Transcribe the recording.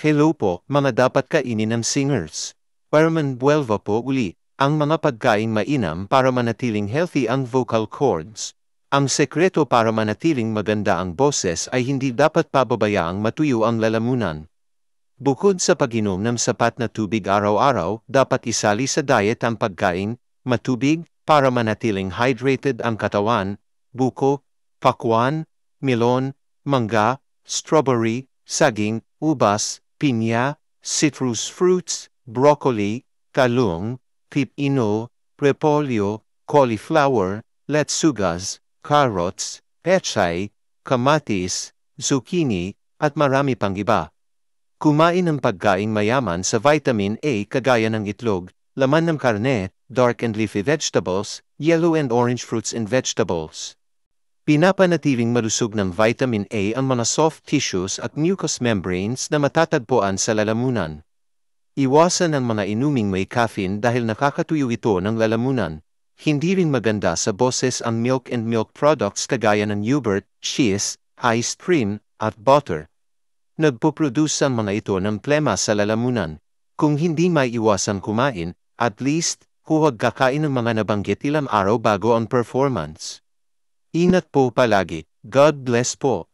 Hello po, mga dapat kainin ng singers. Para manbuelva po uli, ang mga pagkain mainam para manatiling healthy ang vocal cords. Ang sekreto para manatiling maganda ang boses ay hindi dapat pababayaang matuyo ang lalamunan. Bukod sa paginom ng sapat na tubig araw-araw, dapat isali sa diet ang pagkain, matubig, para manatiling hydrated ang katawan, buko, pakwan, melon, mangga, strawberry, saging, ubas, pinya, citrus fruits, broccoli, talong, pipino, repolyo, cauliflower, letsugas, carrots, pechay, kamatis, zucchini, at marami pang iba. Kumain ng pagkaing mayaman sa vitamin A kagaya ng itlog, laman ng karne, dark and leafy vegetables, yellow and orange fruits and vegetables. Pinapanatiling malusog ng vitamin A ang mga soft tissues at mucous membranes na matatagpuan sa lalamunan. Iwasan ang mga inuming may caffeine dahil nakakatuyo ito ng lalamunan. Hindi rin maganda sa boses ang milk and milk products kagaya ng yogurt, cheese, ice cream, at butter. Nagpoproduce ang mga ito ng plema sa lalamunan. Kung hindi may iwasan kumain, at least, huwag kakain ng mga nabanggit ilang araw bago ang performance. Ingat po palagi. God bless po.